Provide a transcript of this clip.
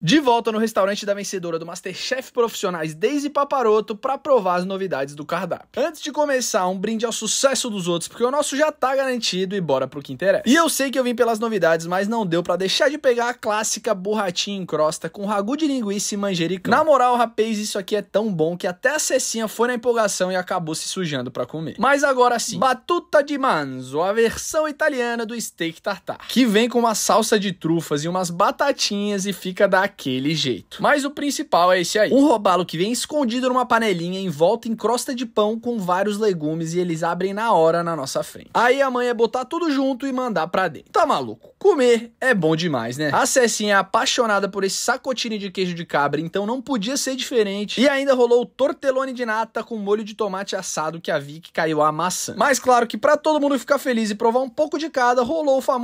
De volta no restaurante da vencedora do Masterchef Profissionais, Daisy Paparoto, para provar as novidades do cardápio. Antes de começar, um brinde ao sucesso dos outros, porque o nosso já tá garantido e bora pro que interessa. E eu sei que eu vim pelas novidades, mas não deu para deixar de pegar a clássica borratinha em crosta com ragu de linguiça e manjericão. Na moral, rapaz, isso aqui é tão bom que até a Cecinha foi na empolgação e acabou se sujando para comer. Mas agora sim, Batuta di manzo, a versão italiana do steak tartar, que vem com uma salsa de trufas e umas batatinhas e fica da daquele jeito. Mas o principal é esse aí. Um robalo que vem escondido numa panelinha envolto em crosta de pão com vários legumes e eles abrem na hora na nossa frente. Aí a mãe é botar tudo junto e mandar pra dentro. Tá maluco? Comer é bom demais, né? A Cecinha é apaixonada por esse sacotine de queijo de cabra, então não podia ser diferente. E ainda rolou o tortelone de nata com molho de tomate assado que a Vicky caiu a maçã. Mas claro que para todo mundo ficar feliz e provar um pouco de cada, rolou o famoso